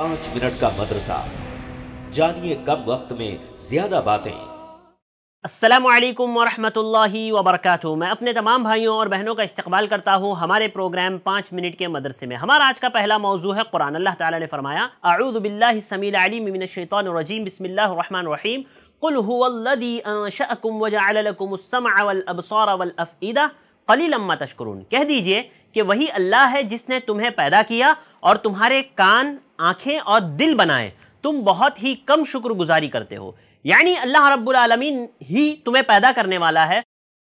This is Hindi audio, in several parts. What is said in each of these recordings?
पांच मिनट का मदरसा जानिए कम वक्त में ज़्यादा बातें असलम वरहमतुल्लाहि वबरकत मैं अपने तमाम भाइयों और बहनों का इस्तकबाल करता हूँ हमारे प्रोग्राम पाँच मिनट के मदरसे में हमारा आज का पहला मौजू है कुरान अल्लाह ताला ने फरमाया आऊदबिल्लामीमिनशैतरजीम बसमीम कुल हुवल्लदी अंशअकुम वजअललकुम अस्समअ वल अबसार कह दीजिए कि वही अल्लाह है जिसने तुम्हें पैदा किया और तुम्हारे कान आँखें और दिल बनाए तुम बहुत ही कम शुक्रगुजारी करते हो यानी अल्लाह रब्बुल आलमीन ही तुम्हें पैदा करने वाला है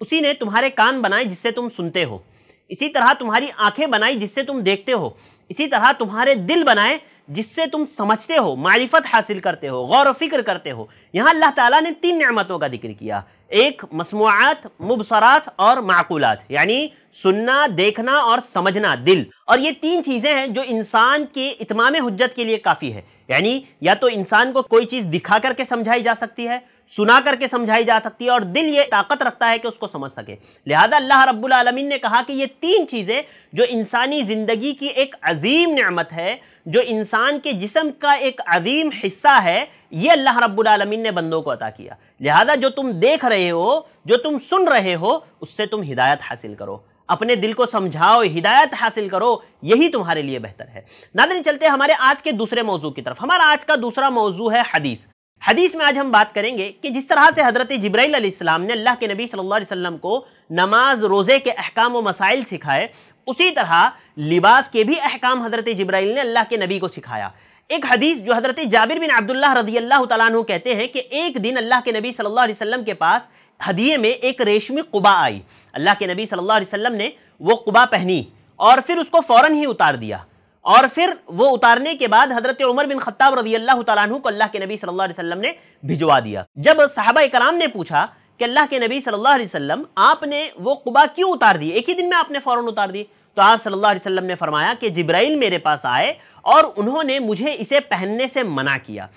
उसी ने तुम्हारे कान बनाए जिससे तुम सुनते हो इसी तरह तुम्हारी आंखें बनाई जिससे तुम देखते हो इसी तरह तुम्हारे दिल बनाए जिससे तुम समझते हो मारिफत हासिल करते हो गौर व फिक्र करते हो यहाँ अल्लाह ताला ने तीन नमतों का जिक्र किया एक मसमुआत मुबसरात और माकूलात यानी सुनना देखना और समझना दिल और ये तीन चीज़ें हैं जो इंसान के इतमाम हजत के लिए काफ़ी है यानी या तो इंसान को कोई चीज़ दिखा करके समझाई जा सकती है सुना करके समझाई जा सकती है और दिल ये ताकत रखता है कि उसको समझ सके लिहाजा अल्लाह रब्बुल आलमीन ने कहा कि ये तीन चीज़ें जो इंसानी ज़िंदगी की एक अजीम नमत है जो इंसान के जिसम का एक अजीम हिस्सा है ये अल्लाह रब्बुल आलमीन ने बंदों को अता किया लिहाजा जो तुम देख रहे हो जो तुम सुन रहे हो उससे तुम हिदायत हासिल करो अपने दिल को समझाओ हिदायत हासिल करो यही तुम्हारे लिए बेहतर है नादन चलते हमारे आज के दूसरे मौजू की तरफ हमारा आज का दूसरा मौजू है हदीस हदीस में आज हम बात करेंगे कि जिस तरह से हज़रत जब्राईल इस्लाम ने अल्लाह के नबी सल्लल्लाहु अलैहि वसल्लम को नमाज रोज़े के अहकाम व मसाइल सिखाए उसी तरह लिबास के भी अहकाम हज़रत जब्राईल ने अल्लाह के नबी को सिखाया एक हदीस जो हज़रत जाबिर बिन अब्दुल्ला रजी अल्लाह तु कहते हैं कि एक दिन अल्लाह के नबी सल्लल्लाहु अलैहि वसल्लम के पास हदिये में एक रेशमी कुबा आई अल्लाह के नबी सल्लल्लाहु अलैहि वसल्लम ने वो कुबा पहनी और फिर उसको फ़ौरन ही उतार दिया और फिर वो उतारने के बाद हजरत उमर बिन खत्ताब रजी अल्लाह को अल्लाह के नबी सल्लल्लाहु अलैहि वसल्लम ने भिजवा दिया जब साहबा कराम ने पूछा कि अल्लाह के नबी सल्लल्लाहु अलैहि वसल्लम आपने वो कुबा क्यों उतार दी एक ही दिन में आपने फ़ौरन उतार दी तो आप सल्लल्लाहु अलैहि वसल्लम ने फरमाया कि जिब्राइल मेरे पास आए और उन्होंने मुझे इसे पहनने से मना किया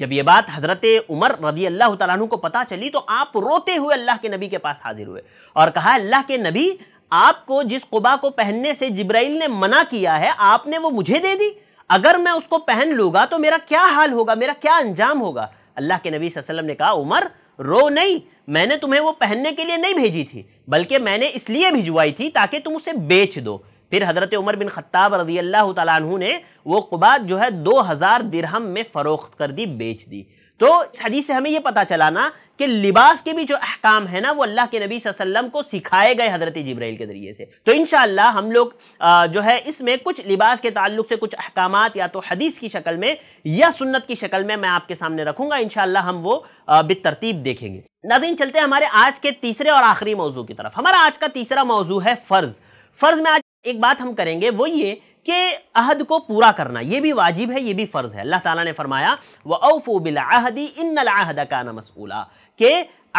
जब ये बात हज़रत उमर रजी अल्लाह तु को पता चली तो आप रोते हुए अल्लाह के नबी के पास हाजिर हुए और कहा अल्लाह के नबी आपको जिस कुबा को पहनने से जिब्राइल ने मना किया है आपने वो मुझे दे दी अगर मैं उसको पहन लूंगा तो मेरा क्या हाल होगा मेरा क्या अंजाम होगा अल्लाह के नबी वसल्लम ने कहा उमर रो नहीं मैंने तुम्हें वो पहनने के लिए नहीं भेजी थी बल्कि मैंने इसलिए भिजवाई थी ताकि तुम उसे बेच दो फिर हज़रत उमर बिन खत्ताब रजी अल्लाह तु ने वो कुबा जो है दो हज़ार दिरहम में फ़रोख्त कर दी बेच दी तो हदीस से हमें यह पता चला ना कि लिबास के भी जो अहकाम है ना वो अल्लाह के नबी वसल्लम को सिखाए गए हज़रत जब्राइल के ज़रिए से तो इन हम लोग जो है इसमें कुछ लिबास के ताल्लुक से कुछ अहकाम या तो हदीस की शक्ल में या सुन्नत की शक्ल में मैं आपके सामने रखूंगा इन हम वो बेतरतीब देखेंगे नदीन चलते हैं हमारे आज के तीसरे और आखिरी मौजू की तरफ हमारा आज का तीसरा मौजू है फ़र्ज़ फ़र्ज़ में आज एक बात हम करेंगे वो ये के अहद को पूरा करना ये भी वाजिब है ये भी फ़र्ज़ है अल्लाह ताला ने फरमाया व औफो बिलाहदी इन अहद का नमसूला के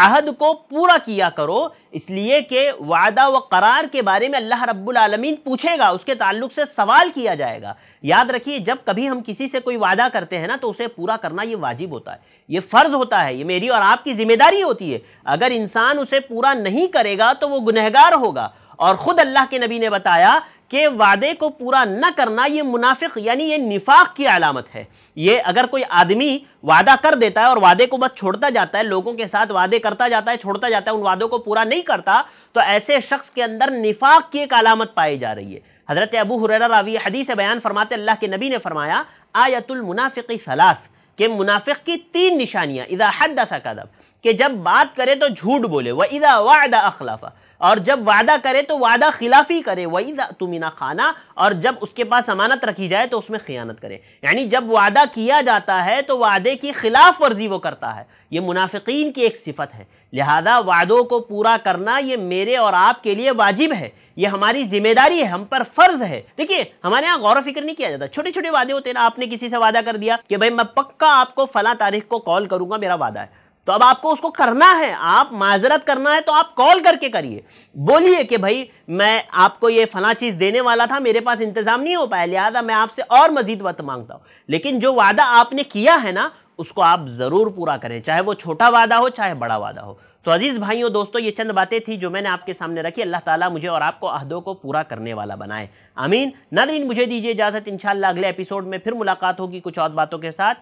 अहद को पूरा किया करो इसलिए कि वादा व करार के बारे में अल्लाह रब्बुल आलमीन पूछेगा उसके ताल्लुक से सवाल किया जाएगा याद रखिए जब कभी हम किसी से कोई वादा करते हैं ना तो उसे पूरा करना ये वाजिब होता है ये फ़र्ज़ होता है ये मेरी और आपकी ज़िम्मेदारी होती है अगर इंसान उसे पूरा नहीं करेगा तो वह गुनहगार होगा और ख़ुद अल्लाह के नबी ने बताया के वादे को पूरा न करना ये मुनाफिक यानी ये निफाक की अलामत है ये अगर कोई आदमी वादा कर देता है और वादे को बस छोड़ता जाता है लोगों के साथ वादे करता जाता है छोड़ता जाता है उन वादों को पूरा नहीं करता तो ऐसे शख्स के अंदर निफाक की एक अलामत पाई जा रही है हज़रत अबू हुररा रावी हदीस बयान फरमाते अल्लाह के नबी ने फरमाया आयतुल मुनाफिकी सलास के मुनाफिक की तीन निशानियां इज़ा हद दसा कदब के जब बात करे तो झूठ बोले व इज़ा वादा अखलाफा और जब वादा करे तो वादा खिलाफी करे वही तुमिना खाना और जब उसके पास अमानत रखी जाए तो उसमें खियानत करे यानी जब वादा किया जाता है तो वादे की खिलाफ वर्जी वो करता है ये मुनाफिकीन की एक सिफत है लिहाजा वादों को पूरा करना ये मेरे और आपके लिए वाजिब है ये हमारी जिम्मेदारी है हम पर फर्ज है देखिए हमारे यहाँ गौर फिक्र नहीं किया जाता छोटे छोटे वादे होते हैं ना आपने किसी से वादा कर दिया कि भाई मैं पक्का आपको फला तारीख को कॉल करूंगा मेरा वादा है तो अब आपको उसको करना है आप माजरत करना है तो आप कॉल करके करिए बोलिए कि भाई मैं आपको ये फला चीज़ देने वाला था मेरे पास इंतज़ाम नहीं हो पाया लिहाजा मैं आपसे और मज़ीद वक्त मांगता हूँ लेकिन जो वादा आपने किया है ना उसको आप ज़रूर पूरा करें चाहे वो छोटा वादा हो चाहे बड़ा वादा हो तो अजीज़ भाइयों दोस्तों ये चंद बातें थी जो मैंने आपके सामने रखी अल्लाह ताला मुझे और आपको अहदों को पूरा करने वाला बनाए आमीन नादरीन मुझे दीजिए इजाज़त इन अगले एपिसोड में फिर मुलाकात होगी कुछ और बातों के साथ